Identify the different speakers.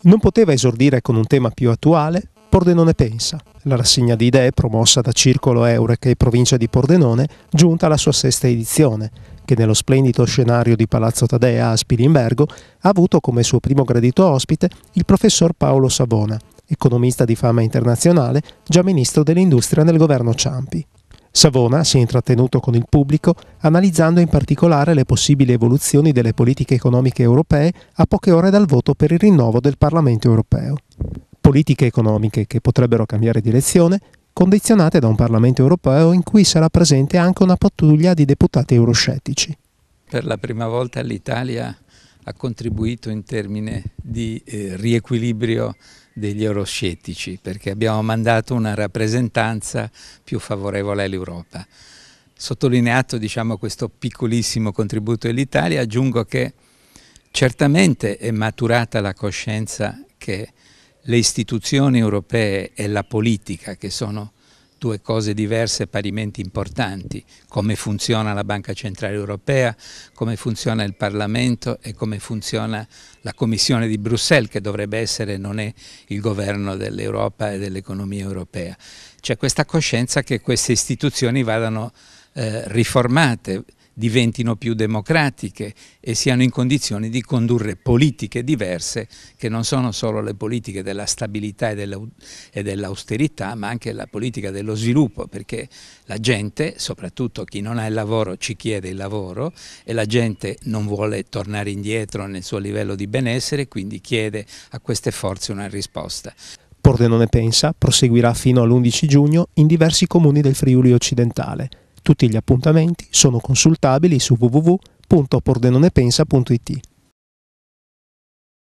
Speaker 1: Non poteva esordire con un tema più attuale, Pordenone Pensa, la rassegna di idee promossa da Circolo Eureka e provincia di Pordenone, giunta alla sua sesta edizione, che nello splendido scenario di Palazzo Tadea a Spilimbergo ha avuto come suo primo gradito ospite il professor Paolo Savona, economista di fama internazionale, già ministro dell'industria nel governo Ciampi. Savona si è intrattenuto con il pubblico analizzando in particolare le possibili evoluzioni delle politiche economiche europee a poche ore dal voto per il rinnovo del Parlamento europeo. Politiche economiche che potrebbero cambiare direzione, condizionate da un Parlamento europeo in cui sarà presente anche una pattuglia di deputati euroscettici.
Speaker 2: Per la prima volta l'Italia ha contribuito in termini di eh, riequilibrio degli euroscettici perché abbiamo mandato una rappresentanza più favorevole all'Europa. Sottolineato diciamo, questo piccolissimo contributo dell'Italia, aggiungo che certamente è maturata la coscienza che le istituzioni europee e la politica, che sono due cose diverse parimenti importanti, come funziona la Banca Centrale Europea, come funziona il Parlamento e come funziona la Commissione di Bruxelles che dovrebbe essere, non è il governo dell'Europa e dell'economia europea. C'è questa coscienza che queste istituzioni vadano eh, riformate, diventino più democratiche e siano in condizioni di condurre politiche diverse che non sono solo le politiche della stabilità e dell'austerità ma anche la politica dello sviluppo perché la gente, soprattutto chi non ha il lavoro ci chiede il lavoro e la gente non vuole tornare indietro nel suo livello di benessere quindi chiede a queste forze una risposta.
Speaker 1: Pordenone Pensa proseguirà fino all'11 giugno in diversi comuni del Friuli occidentale tutti gli appuntamenti sono consultabili su www.pordenone.pensa.it.